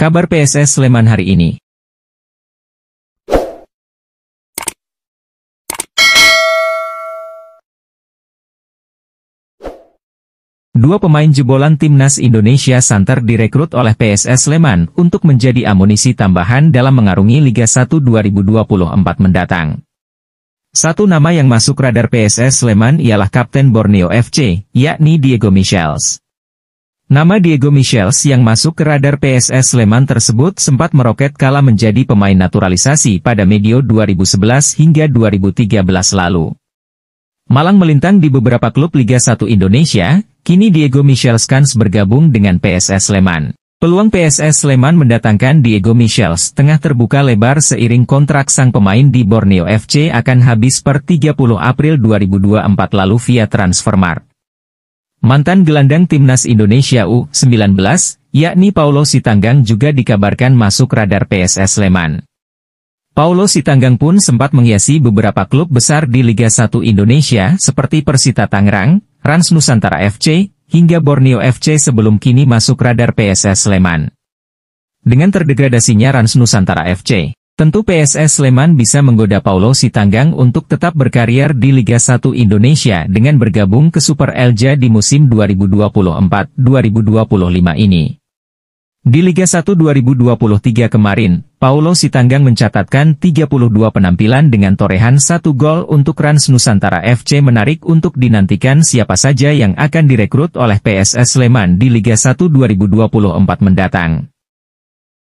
Kabar PSS Sleman hari ini. Dua pemain jebolan timnas Indonesia santer direkrut oleh PSS Sleman untuk menjadi amunisi tambahan dalam mengarungi Liga 1 2024 mendatang. Satu nama yang masuk radar PSS Sleman ialah Kapten Borneo FC, yakni Diego Michels. Nama Diego Michels yang masuk ke radar PSS Sleman tersebut sempat meroket kala menjadi pemain naturalisasi pada medio 2011 hingga 2013 lalu. Malang melintang di beberapa klub Liga 1 Indonesia, kini Diego Michels Kans bergabung dengan PSS Sleman. Peluang PSS Sleman mendatangkan Diego Michels tengah terbuka lebar seiring kontrak sang pemain di Borneo FC akan habis per 30 April 2024 lalu via Transfermarkt. Mantan gelandang timnas Indonesia U19, yakni Paulo Sitanggang juga dikabarkan masuk radar PSS Sleman. Paulo Sitanggang pun sempat menghiasi beberapa klub besar di Liga 1 Indonesia seperti Persita Tangerang, Rans Nusantara FC, hingga Borneo FC sebelum kini masuk radar PSS Sleman. Dengan terdegradasinya Rans Nusantara FC, Tentu PSS Sleman bisa menggoda Paulo Sitanggang untuk tetap berkarier di Liga 1 Indonesia dengan bergabung ke Super Elja di musim 2024-2025 ini. Di Liga 1 2023 kemarin, Paulo Sitanggang mencatatkan 32 penampilan dengan torehan satu gol untuk Rans Nusantara FC menarik untuk dinantikan siapa saja yang akan direkrut oleh PSS Sleman di Liga 1 2024 mendatang.